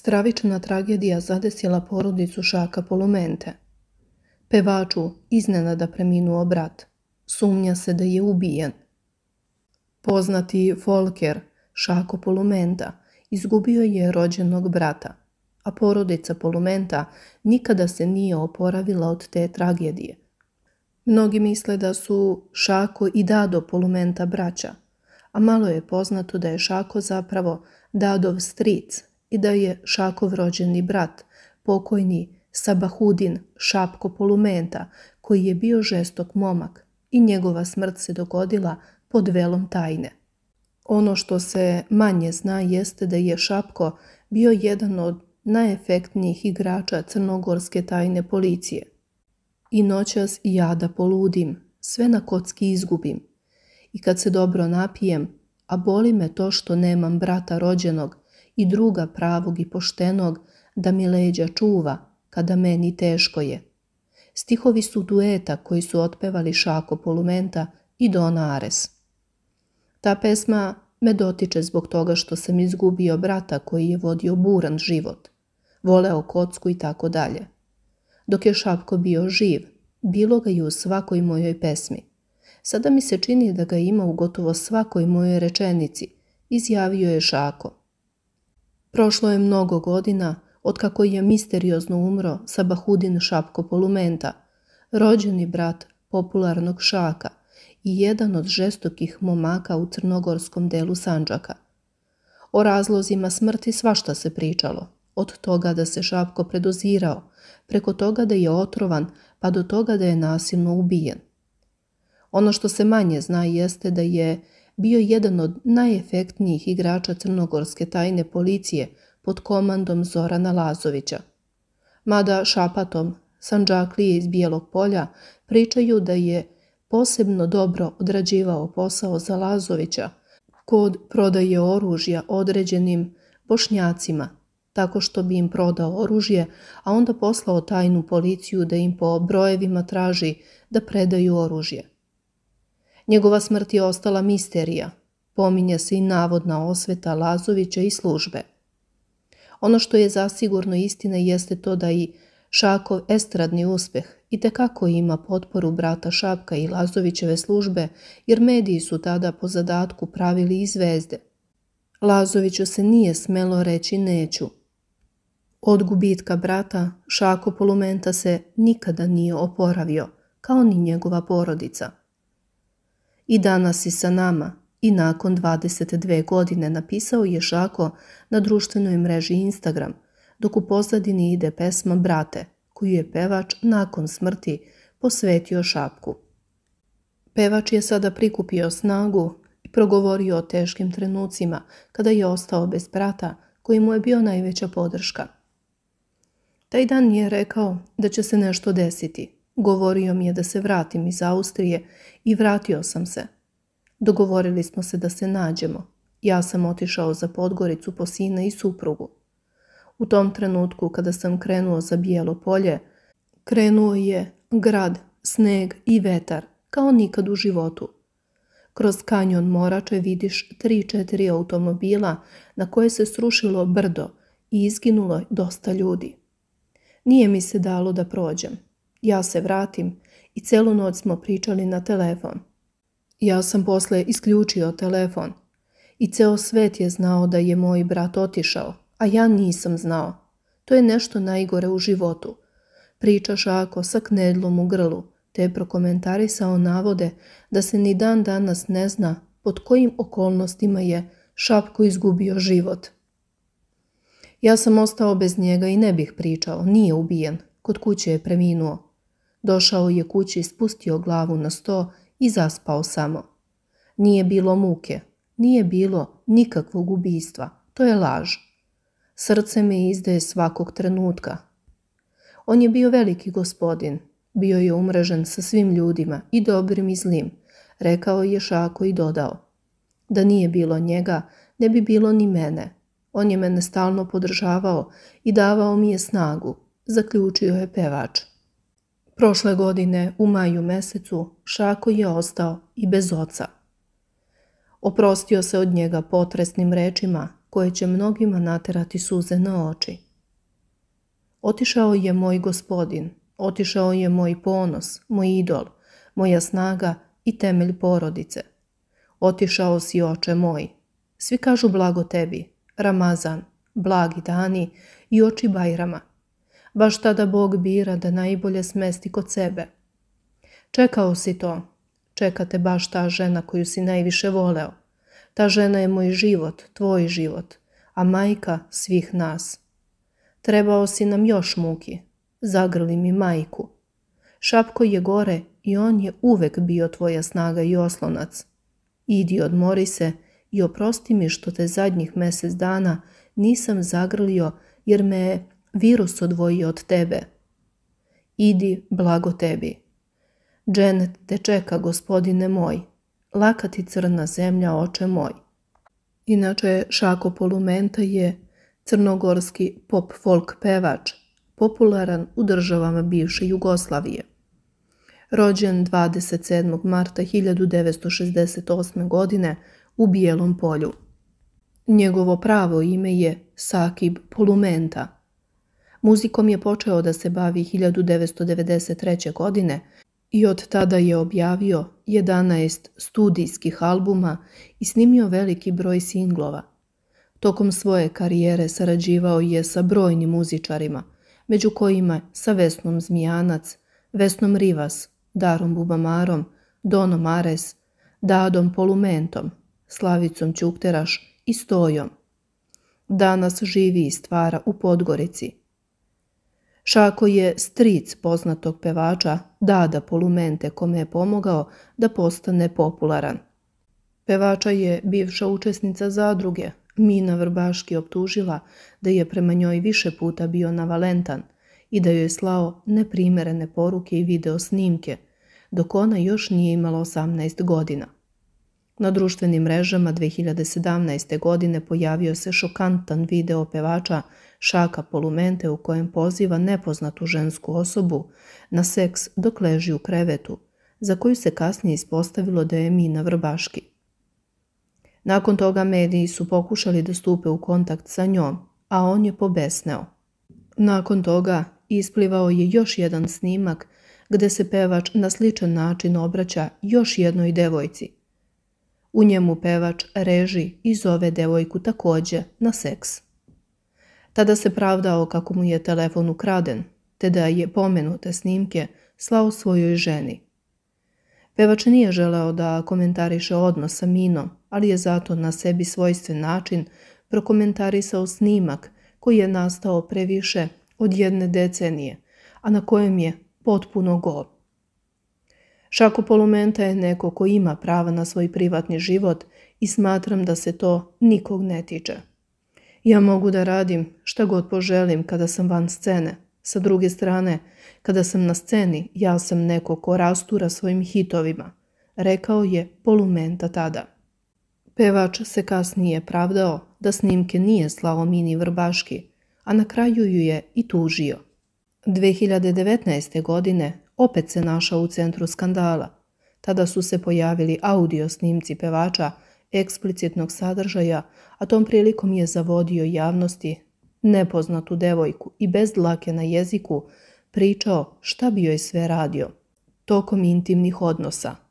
stravična tragedija zadesila porodicu Šaka Polumente. Pevaču iznenada preminuo brat. Sumnja se da je ubijen. Poznati Folker, Šako Polumenta, izgubio je rođenog brata, a porodica Polumenta nikada se nije oporavila od te tragedije. Mnogi misle da su Šako i Dado Polumenta braća, a malo je poznato da je Šako zapravo Dadov stric, i da je Šakov rođeni brat, pokojni Sabahudin Šapko Polumenta, koji je bio žestok momak i njegova smrt se dogodila pod velom tajne. Ono što se manje zna jeste da je Šapko bio jedan od najefektnijih igrača crnogorske tajne policije. I noćas i ja da poludim, sve na kocki izgubim. I kad se dobro napijem, a boli me to što nemam brata rođenog, i druga pravog i poštenog, da mi leđa čuva, kada meni teško je. Stihovi su dueta koji su otpevali Šako Polumenta i Don Ares. Ta pesma me dotiče zbog toga što sam izgubio brata koji je vodio buran život, voleo kocku i tako dalje. Dok je Šapko bio živ, bilo ga je u svakoj mojoj pesmi. Sada mi se čini da ga ima u gotovo svakoj mojoj rečenici, izjavio je Šako. Prošlo je mnogo godina od kako je misteriozno umro Sabahudin Šapko Polumenta, rođeni brat popularnog šaka i jedan od žestokih momaka u crnogorskom delu Sanđaka. O razlozima smrti svašta se pričalo, od toga da se Šapko predozirao, preko toga da je otrovan, pa do toga da je nasilno ubijen. Ono što se manje zna jeste da je bio jedan od najefektnijih igrača crnogorske tajne policije pod komandom Zorana Lazovića. Mada šapatom Sanđaklije iz Bijelog polja pričaju da je posebno dobro odrađivao posao za Lazovića kod prodaje oružja određenim bošnjacima, tako što bi im prodao oružje, a onda poslao tajnu policiju da im po brojevima traži da predaju oružje. Njegova smrt je ostala misterija. Pominje se i navodna osveta Lazovića i službe. Ono što je zasigurno istina jeste to da i Šakov estradni uspeh i tekako ima potporu brata Šapka i Lazovićeve službe, jer mediji su tada po zadatku pravili i zvezde. Lazoviću se nije smelo reći neću. Od gubitka brata Šako Polumenta se nikada nije oporavio, kao ni njegova porodica i danas si sa nama i nakon 22 godine napisao je Žako na društvenoj mreži Instagram, dok u pozadini ide pesma Brate, koju je pevač nakon smrti posvetio Šapku. Pevač je sada prikupio snagu i progovorio o teškim trenucima kada je ostao bez brata koji mu je bio najveća podrška. Taj dan je rekao da će se nešto desiti, Govorio mi je da se vratim iz Austrije i vratio sam se. Dogovorili smo se da se nađemo. Ja sam otišao za Podgoricu po sina i suprugu. U tom trenutku kada sam krenuo za bijelo polje, krenuo je grad, sneg i vetar, kao nikad u životu. Kroz kanjon Morače vidiš tri četiri automobila na koje se srušilo brdo i izginulo dosta ljudi. Nije mi se dalo da prođem. Ja se vratim i celu noć smo pričali na telefon. Ja sam posle isključio telefon i ceo svet je znao da je moj brat otišao, a ja nisam znao. To je nešto najgore u životu. Pričaš ako sa knedlom u grlu, te je prokomentarisao navode da se ni dan danas ne zna pod kojim okolnostima je Šapko izgubio život. Ja sam ostao bez njega i ne bih pričao, nije ubijen, kod kuće je preminuo. Došao je kući, spustio glavu na sto i zaspao samo. Nije bilo muke, nije bilo nikakvog ubistva to je laž. Srce me izdaje svakog trenutka. On je bio veliki gospodin, bio je umrežen sa svim ljudima i dobrim i zlim, rekao je Šako i dodao. Da nije bilo njega, ne bi bilo ni mene. On je mene stalno podržavao i davao mi je snagu, zaključio je pevač. Prošle godine u maju mesecu Šako je ostao i bez oca. Oprostio se od njega potresnim rečima koje će mnogima naterati suze na oči. Otišao je moj gospodin, otišao je moj ponos, moj idol, moja snaga i temelj porodice. Otišao si oče moj. Svi kažu blago tebi, Ramazan, blagi dani i oči Bajrama – Baš tada Bog bira da najbolje smesti kod sebe. Čekao si to. Čeka te baš ta žena koju si najviše voleo. Ta žena je moj život, tvoj život, a majka svih nas. Trebao si nam još muki. Zagrli mi majku. Šapko je gore i on je uvek bio tvoja snaga i oslonac. Idi odmori se i oprosti mi što te zadnjih mjesec dana nisam zagrlio jer me je virus odvoji od tebe. Idi, blago tebi. Dženet te čeka, gospodine moj, laka ti crna zemlja, oče moj. Inače, Šako Polumenta je crnogorski pop-folk pevač, popularan u državama bivše Jugoslavije. Rođen 27. marta 1968. godine u Bijelom polju. Njegovo pravo ime je Sakib Polumenta – Muzikom je počeo da se bavi 1993. godine i od tada je objavio 11 studijskih albuma i snimio veliki broj singlova. Tokom svoje karijere sarađivao je sa brojnim muzičarima, među kojima sa Vesnom Zmijanac, Vesnom Rivas, Darom Bubamarom, Donom Ares, Dadom Polumentom, Slavicom Ćukteraš i Stojom. Danas živi i stvara u Podgorici – Šako je stric poznatog pevača Dada Polumente kome je pomogao da postane popularan. Pevača je bivša učesnica zadruge Mina Vrbaški optužila da je prema njoj više puta bio navalentan i da joj je slao neprimerene poruke i video snimke, dok ona još nije imala 18 godina. Na društvenim mrežama 2017. godine pojavio se šokantan video pevača šaka polumente u kojem poziva nepoznatu žensku osobu na seks dok leži u krevetu, za koju se kasnije ispostavilo da je Mina Vrbaški. Nakon toga mediji su pokušali da stupe u kontakt sa njom, a on je pobesneo. Nakon toga isplivao je još jedan snimak gde se pevač na sličan način obraća još jednoj devojci. U njemu pevač reži i zove devojku također na seks. Tada se pravdao kako mu je telefon ukraden, te da je pomenute snimke slao svojoj ženi. Pevač nije želao da komentariše odnos sa Minom, ali je zato na sebi svojstven način prokomentarisao snimak koji je nastao previše od jedne decenije, a na kojem je potpuno gol. Šako Polumenta je neko ko ima prava na svoj privatni život i smatram da se to nikog ne tiče. Ja mogu da radim šta god poželim kada sam van scene. Sa druge strane, kada sam na sceni, ja sam neko ko rastura svojim hitovima, rekao je Polumenta tada. Pevač se kasnije pravdao da snimke nije slao Mini Vrbaški, a na kraju ju je i tužio. 2019. godine opet se našao u centru skandala. Tada su se pojavili audio snimci pevača eksplicitnog sadržaja, a tom prilikom je zavodio javnosti nepoznatu devojku i bez dlake na jeziku pričao šta bi joj sve radio tokom intimnih odnosa.